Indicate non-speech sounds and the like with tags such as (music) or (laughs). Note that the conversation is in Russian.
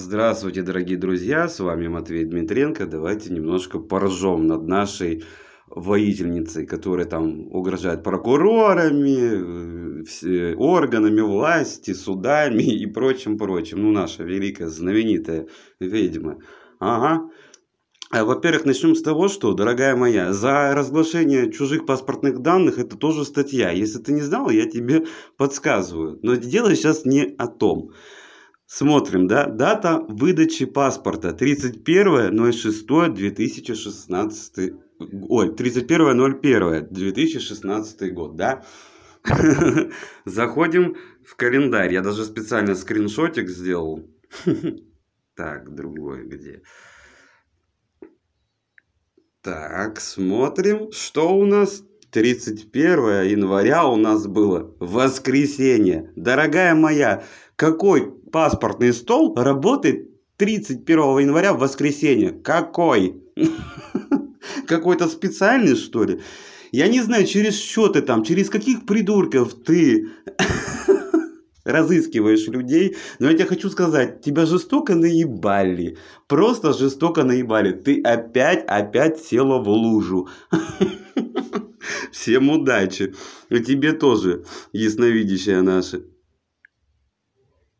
Здравствуйте, дорогие друзья, с вами Матвей Дмитренко. Давайте немножко поржем над нашей воительницей, которая там угрожает прокурорами, э, органами власти, судами и прочим-прочим. Ну, наша великая, знаменитая ведьма. Ага. А, во-первых, начнем с того, что, дорогая моя, за разглашение чужих паспортных данных это тоже статья. Если ты не знал, я тебе подсказываю. Но дело сейчас не о том. Смотрим, да, дата выдачи паспорта 31.06.2016, ой, 31.01.2016 год, да. (laughs) Заходим в календарь, я даже специально скриншотик сделал. (laughs) Так, другой где? Так, смотрим, что у нас 31 января у нас было воскресенье. Дорогая моя, какой паспортный стол работает 31 января в воскресенье? Какой? (laughs) Какой-то специальный, что ли? Я не знаю, через что ты там, через каких придурков ты (laughs) разыскиваешь людей. Но я тебе хочу сказать, тебя жестоко наебали. Просто жестоко наебали. Ты опять, опять села в лужу. (laughs) Всем удачи. И тебе тоже, ясновидящая наша.